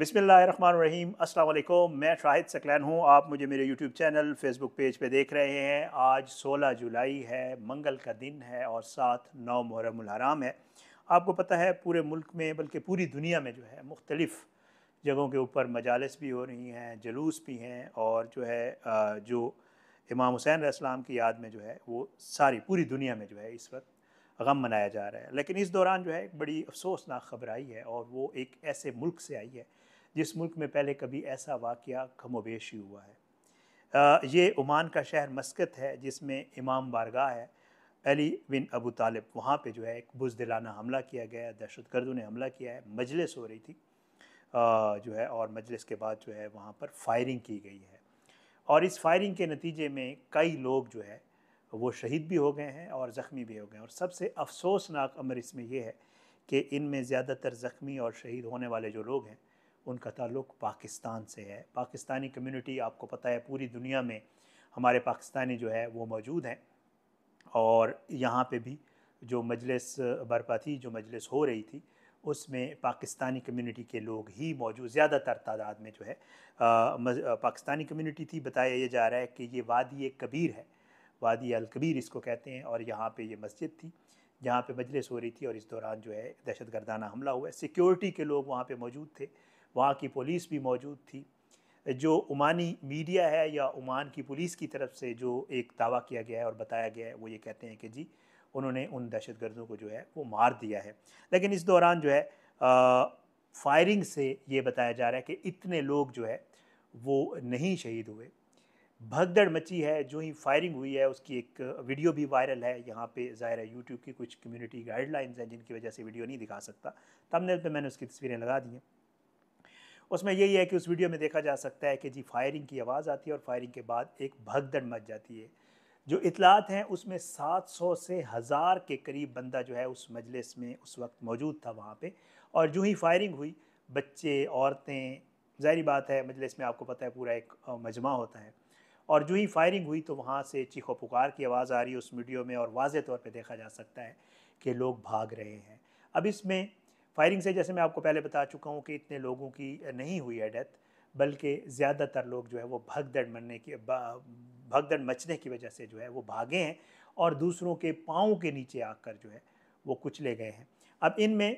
बिसमीम अल्लाम मैं शाहिद सकलैन हूँ आप मुझे मेरे यूट्यूब चैनल फेसबुक पेज पे देख रहे हैं आज 16 जुलाई है मंगल का दिन है और साथ नौ मुहरम हराम है आपको पता है पूरे मुल्क में बल्कि पूरी दुनिया में जो है मुख्तलिफ़ जगहों के ऊपर मजालस भी हो रही हैं जलूस भी हैं और जो है जो इमाम हुसैन असलम की याद में जो है वो सारी पूरी दुनिया में जो है इस वक्त गम मनाया जा रहा है लेकिन इस दौरान जो है एक बड़ी अफसोसनाक खबर आई है और वो एक ऐसे मुल्क से आई है जिस मुल्क में पहले कभी ऐसा वाक़ ही हुआ है आ, ये ओमान का शहर मस्कत है जिसमें इमाम बारगाह है अली बिन अबू तालिब वहाँ पे जो है एक बुजदिलाना हमला किया गया दहशत गर्दों ने हमला किया है मजलिस हो रही थी आ, जो है और मजलिस के बाद जो है वहाँ पर फायरिंग की गई है और इस फायरिंग के नतीजे में कई लोग जो है वो शहीद भी हो गए हैं और ज़ख्मी भी हो गए हैं और सबसे अफसोसनाक अमर इसमें यह है कि इनमें ज़्यादातर ज़ख्मी और शहीद होने वाले जो लोग हैं उनका ताल्लुक पाकिस्तान से है पाकिस्तानी कम्युनिटी आपको पता है पूरी दुनिया में हमारे पाकिस्तानी जो है वो मौजूद हैं और यहाँ पे भी जो मजलिस बरपा थी जो मजलिस हो रही थी उसमें पाकिस्तानी कम्युनिटी के लोग ही मौजूद ज़्यादातर तादाद में जो है पाकिस्तानी कम्युनिटी थी बताया ये जा रहा है कि ये वादी कबीर है वादी अल कबीर इसको कहते हैं और यहाँ पे ये मस्जिद थी जहाँ पे मजलिस हो रही थी और इस दौरान जो है दहशत गर्दाना हमला हुआ सिक्योरिटी के लोग वहाँ पे मौजूद थे वहाँ की पुलिस भी मौजूद थी जो उमानी मीडिया है या उमान की पुलिस की तरफ से जो एक दावा किया गया है और बताया गया है वो ये कहते हैं कि जी उन्होंने उन दहशत गर्दों को जो है वो मार दिया है लेकिन इस दौरान जो है आ, फायरिंग से ये बताया जा रहा है कि इतने लोग जो है वो नहीं शहीद हुए भगदड़ मची है जो ही फायरिंग हुई है उसकी एक वीडियो भी वायरल है यहाँ पे ज़ाहिर है यूट्यूब की कुछ कम्युनिटी गाइडलाइंस हैं जिनकी वजह से वीडियो नहीं दिखा सकता तमने पे मैंने उसकी तस्वीरें लगा दी हैं उसमें यही है कि उस वीडियो में देखा जा सकता है कि जी फायरिंग की आवाज़ आती है और फायरिंग के बाद एक भगदड़ मच जाती है जो इतलात हैं उसमें 700 से हज़ार के करीब बंदा जो है उस मजलिस में उस वक्त मौजूद था वहाँ पे और जो ही फायरिंग हुई बच्चे औरतें ज़ाहरी बात है मजलिस में आपको पता है पूरा एक मजमा होता है और जो ही फायरिंग हुई तो वहाँ से चीखो पुकार की आवाज़ आ रही है उस वीडियो में और वाज तौर पर देखा जा सकता है कि लोग भाग रहे हैं अब इसमें फायरिंग से जैसे मैं आपको पहले बता चुका हूँ कि इतने लोगों की नहीं हुई है डेथ बल्कि ज़्यादातर लोग जो है वो भगदड़ मरने की भगदड़ मचने की वजह से जो है वो भागे हैं और दूसरों के पाँव के नीचे आकर जो है वो कुचले गए हैं अब इनमें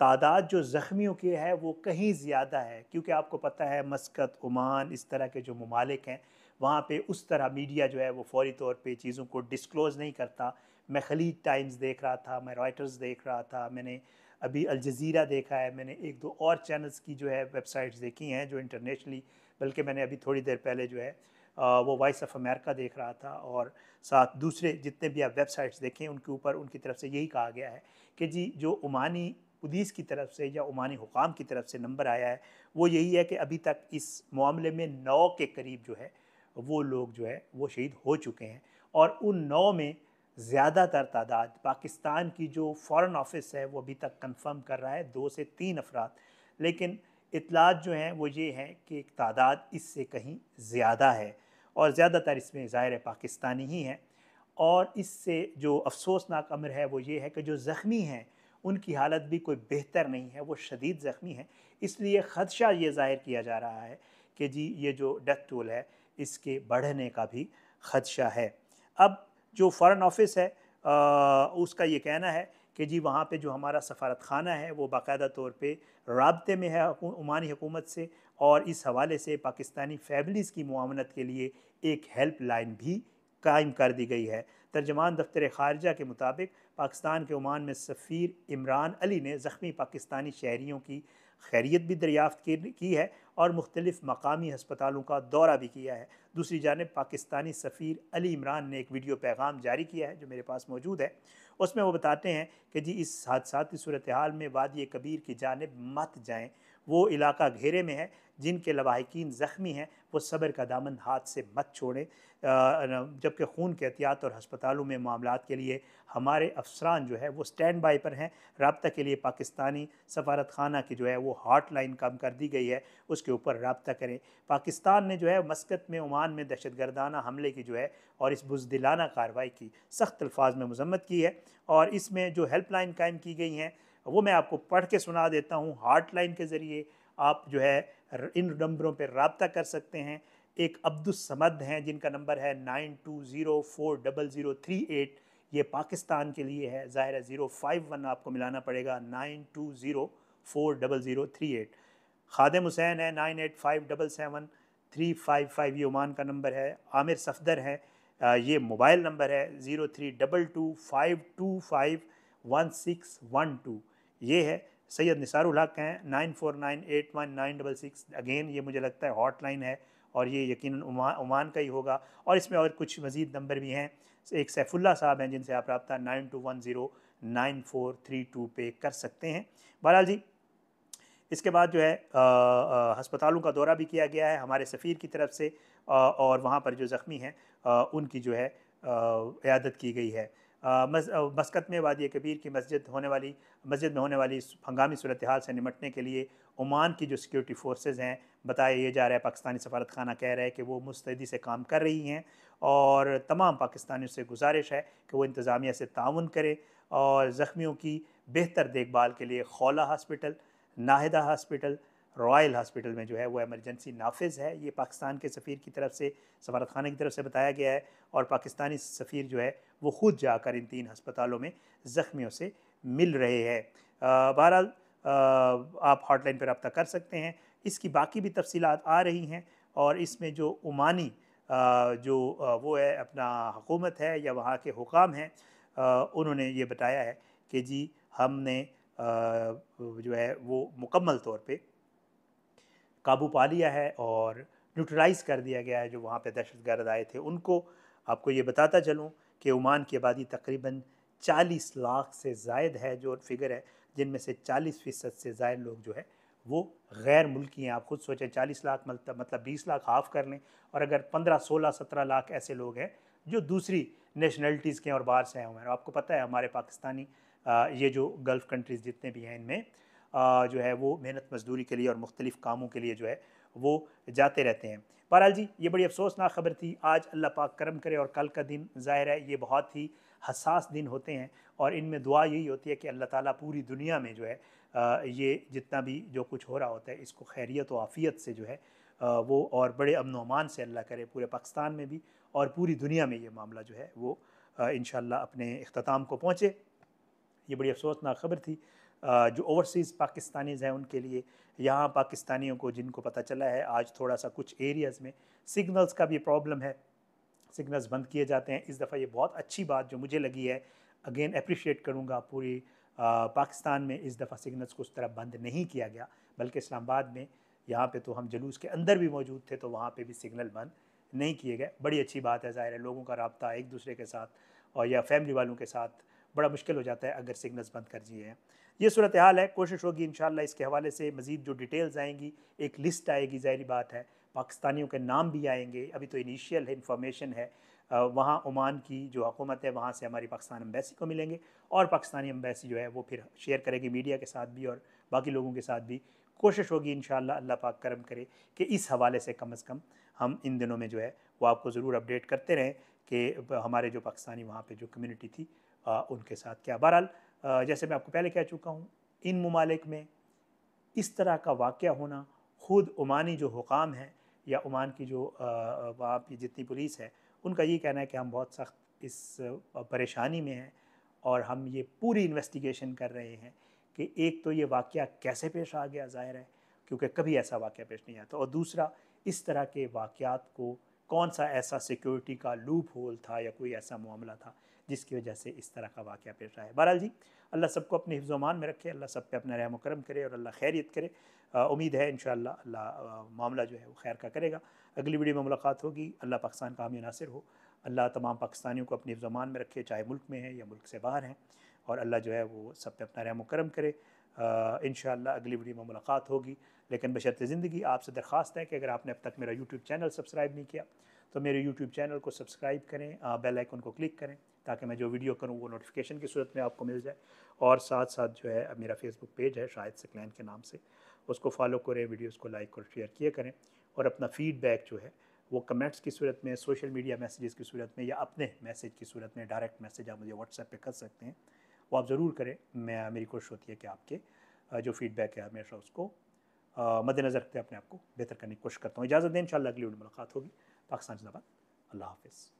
तादाद जो ज़ख्मियों की है वो कहीं ज़्यादा है क्योंकि आपको पता है मस्कत ओमान इस तरह के जो ममालिक हैं वहाँ पे उस तरह मीडिया जो है वो फौरी तौर पे चीज़ों को डिस्क्लोज़ नहीं करता मैं खलीज टाइम्स देख रहा था मैं रॉयटर्स देख रहा था मैंने अभी अलज़ीरा देखा है मैंने एक दो और चैनल्स की जो है वेबसाइट्स देखी हैं जो इंटरनेशनली बल्कि मैंने अभी थोड़ी देर पहले जो है वो वॉइस ऑफ अमेरिका देख रहा था और साथ दूसरे जितने भी आप वेबसाइट्स देखें उनके ऊपर उनकी तरफ से यही कहा गया है कि जी जो उमानी पुलिस की तरफ से या उमानी हुकाम की तरफ से नंबर आया है वो यही है कि अभी तक इस मामले में नौ के करीब जो है वो लोग जो है वो शहीद हो चुके हैं और उन नौ में ज़्यादातर तादाद पाकिस्तान की जो फॉरेन ऑफिस है वो अभी तक कंफर्म कर रहा है दो से तीन अफराद लेकिन इतलात जो हैं वो ये हैं कि एक तादाद इससे कहीं ज़्यादा है और ज़्यादातर इसमें ज़ाहिर पाकिस्तानी ही हैं और इससे जो अफसोसनाक अमर है वो ये है कि जो ज़ख्मी हैं उनकी हालत भी कोई बेहतर नहीं है वो शदीद ज़ख्मी हैं इसलिए ख़दशा ये ज़ाहिर किया जा रहा है कि जी ये जो डेथ टोल है इसके बढ़ने का भी ख़दशा है अब जो फॉरेन ऑफिस है आ, उसका ये कहना है कि जी वहाँ पे जो हमारा सफारत खाना है वो बाकायदा तौर पे रबते में है ओमानी हुकूमत से और इस हवाले से पाकिस्तानी फैमिलीज़ की मामनत के लिए एक हेल्प लाइन भी कायम कर दी गई है तर्जमान दफ्तर खारजा के मुताबिक पाकिस्तान के ओमान में सफ़ीर इमरान अली ने ज़ख्मी पाकिस्तानी शहरीों की खैरियत भी दरियाफ्त की है और मुख्तलिफ़ मकामी हस्पतालों का दौरा भी किया है दूसरी जानब पाकिस्तानी सफ़ीर अली इमरान ने एक वीडियो पैगाम जारी किया है जो मेरे पास मौजूद है उसमें वो बताते हैं कि जी इस हादसा की सूरत हाल में वादी कबीर की जानब मत जाएँ वो इलाका घेरे में है जिनके लवाकिन ज़ख्मी हैं वो सब्र का दामन हाथ से मत छोड़ें जबकि खून के एहतियात और हस्पतालों में मामला के लिए हमारे अफसरान जो है वो स्टैंड बाई पर हैं रबता के लिए पाकिस्तानी सफारत खाना की जो है वो हॉट लाइन कम कर दी गई है उसके ऊपर रबता करें पाकिस्तान ने जो है मस्कत में ओमान में दहशत गर्दाना हमले की जो है और इस बुजदिलाना कार्रवाई की सख्त अल्फाज में मजम्मत की है और इसमें जो हेल्पलाइन कायम की गई हैं वो मैं आपको पढ़ के सुना देता हूँ हार्ट लाइन के ज़रिए आप जो है इन नंबरों पर रबता कर सकते हैं एक अब्दुलसमद हैं जिनका नंबर है nine two zero four double zero three eight ये पाकिस्तान के लिए है ज़ाहिर है ज़ीरो फाइव वन आपको मिलाना पड़ेगा nine two zero four double zero three eight Khadam Hussain है nine eight five double seven three five five ये ओमान का नंबर है आमिर सफदर है ये मोबाइल नंबर है zero three double two five two five one six one two ये है सैयद उल हक हैं nine four nine eight one nine double six again ये मुझे लगता है हॉटलाइन है और ये यकीन ओमान का ही होगा और इसमें और कुछ मज़ीद नंबर भी हैं एक सैफुल्ला साहब हैं जिनसे आप रबता nine two one zero nine four three two पे कर सकते हैं बहरहाल जी इसके बाद जो है हस्पतालों का दौरा भी किया गया है हमारे सफ़ीर की तरफ से आ, और वहाँ पर जो ज़ख्मी हैं उनकी जो है आ, यादत की गई है मस्कत में वादी कबीर की मस्जिद होने वाली मस्जिद में होने वाली हंगामी सूरत हाल से निमटने के लिए ओमान की जो सिक्योरिटी फोर्सेज हैं बताया ये जा रहा है पाकिस्तानी सफारत खाना कह रहा है कि वो मुस्तैदी से काम कर रही हैं और तमाम पाकिस्तानियों से गुजारिश है कि वो इंतज़ामिया से ताउन करें और ज़ख्मियों की बेहतर देखभाल के लिए Khaula hospital Nahida hospital royal hospital में जो है वो एमरजेंसी नाफिज है ये पाकिस्तान के सफ़ीर की तरफ से सफारत खाना की तरफ से बताया गया है और पाकिस्तानी सफ़ीर जो है वो ख़ुद जाकर इन तीन हस्पतालों में ज़ख्मियों से मिल रहे हैं बहरहाल आप हॉटलाइन पर रब्ता कर सकते हैं इसकी बाकी भी तफसीत आ रही हैं और इसमें जो उमानी जो वो है अपना हुकूमत है या वहाँ के हुकाम हैं उन्होंने ये बताया है कि जी हमने जो है वो मुकम्मल तौर पर काबू पा लिया है और न्यूट्रलाइज़ कर दिया गया है जो वहाँ पर दहशत गर्द आए थे उनको आपको ये बताता चलूँ कि ओमान की आबादी तकरीबन 40 लाख से जायद है जो फिगर है जिनमें से 40 फ़ीसद से जायद लोग जो है वो गैर मुल्की हैं आप खुद सोचें 40 लाख मतलब मतलब 20 लाख हाफ़ कर लें और अगर 15 16 17 लाख ऐसे लोग हैं जो दूसरी नेशनलिटीज़ के और बाहर से आए हुए हैं आपको पता है हमारे पाकिस्तानी ये जो गल्फ़ कंट्रीज़ जितने भी हैं इनमें जो है वो मेहनत मजदूरी के लिए और मुख्तलिफ़ कामों के लिए जो है वो जाते रहते हैं बहरहाल जी ये बड़ी अफसोसनाक खबर थी आज अल्लाह पाक करम करे और कल का दिन ज़ाहिर है ये बहुत ही हसास दिन होते हैं और इनमें दुआ यही होती है कि अल्लाह ताला पूरी दुनिया में जो है ये जितना भी जो कुछ हो रहा होता है इसको खैरियत व आफ़ियत से जो है वो और बड़े अमन अमान से अल्लाह करे पूरे पाकिस्तान में भी और पूरी दुनिया में ये मामला जो है वो इन अपने अख्ताम को पहुँचे ये बड़ी अफसोसनाक खबर थी जो ओवरसीज़ पाकिस्तानीज़ हैं उनके लिए यहाँ पाकिस्तानियों को जिनको पता चला है आज थोड़ा सा कुछ एरियाज़ में सिग्नल्स का भी प्रॉब्लम है सिग्नल्स बंद किए जाते हैं इस दफ़ा ये बहुत अच्छी बात जो मुझे लगी है अगेन अप्रिशिएट करूँगा पूरी आ, पाकिस्तान में इस दफ़ा सिग्नल्स को उस तरह बंद नहीं किया गया बल्कि इस्लामाबाद में यहाँ पे तो हम जुलूस के अंदर भी मौजूद थे तो वहाँ पे भी सिग्नल बंद नहीं किए गए बड़ी अच्छी बात है ज़ाहिर है लोगों का रबता एक दूसरे के साथ और या फैमिली वालों के साथ बड़ा मुश्किल हो जाता है अगर सिग्नल्स बंद कर दिए हैं ये सूरत हाल है कोशिश होगी इन इसके हवाले से मज़ीद जो डिटेल्स आएंगी एक लिस्ट आएगी जाहिर बात है पाकिस्तानियों के नाम भी आएंगे अभी तो इनिशियल है इन्फॉर्मेशन है वहाँ ओमान की जो हकूमत है वहाँ से हमारी पाकिस्तान अम्बेसी को मिलेंगे और पाकिस्तानी अम्बेसी जो है वो फिर शेयर करेगी मीडिया के साथ भी और बाकी लोगों के साथ भी कोशिश होगी इन अल्लाह पाक करम करे कि इस हवाले से कम अज़ कम हम इन दिनों में जो है वो आपको ज़रूर अपडेट करते रहें कि हमारे जो पाकिस्तानी वहाँ पर जो कम्यूनिटी थी आ, उनके साथ क्या बहरहाल जैसे मैं आपको पहले कह चुका हूँ इन ममालिक में इस तरह का वाक़ होना ख़ुद ओमानी जो हुकाम हैं या ओमान की जो वहाँ की जितनी पुलिस है उनका ये कहना है कि हम बहुत सख्त इस परेशानी में हैं और हम ये पूरी इन्वेस्टिगेशन कर रहे हैं कि एक तो ये वाक़ कैसे पेश आ गया ज़ाहिर है क्योंकि कभी ऐसा वाक़ पेश नहीं आता और दूसरा इस तरह के वाक़ को कौन सा ऐसा सिक्योरिटी का लूप होल था या कोई ऐसा मामला था जिसकी वजह से इस तरह का वाक़ पेश आया बहरहाल जी अल्लाह सबको अपने हिफ्जमान में रखे अल्लाह सब पे अपना रहम करम करे और अल्लाह खैरियत करे उम्मीद है इन अल्लाह मामला जो है वो खैर का करेगा अगली वीडियो में मुलाकात होगी अल्लाह पाकिस्तान का हामी नासिर हो अल्लाह तमाम पाकिस्तानियों को अपने हिफ्जमान में रखे चाहे मुल्क में है या मुल्क से बाहर हैं और अल्लाह जो है वो सब पे अपना रहम करम करे इन अगली वीडियो में मुलाकात होगी लेकिन बशरत ज़िंदगी आपसे दरख्वास्त है कि अगर आपने अब तक मेरा यूट्यूब चैनल सब्सक्राइब नहीं किया तो मेरे यूट्यूब चैनल को सब्सक्राइब करें बेल आइकन को क्लिक करें ताकि मैं जो वीडियो करूँ वो नोटिफिकेशन की सूरत में आपको मिल जाए और साथ साथ जो है मेरा फेसबुक पेज है शाहिद सकलैन के नाम से उसको फॉलो करें वीडियोज़ को लाइक और शेयर किया करें और अपना फीडबैक जो है वो कमेंट्स की सूरत में सोशल मीडिया मैसेजेस की सूरत में या अपने मैसेज की सूरत में डायरेक्ट मैसेज आप मुझे व्हाट्सएप पर कर सकते हैं वो आप ज़रूर करें मैं मेरी कोशिश होती है कि आपके जो फीडबैक है हमेशा उसको मद्देनज़र रखते अपने आप को बेहतर करने की कोशिश करता हूँ इजाज़त दें इन अगली वीडियो मुलाकात होगी पाकिस्तान जिंदाबाद अल्लाह हाफिज़